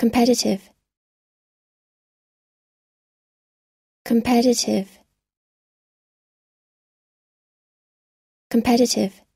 competitive competitive competitive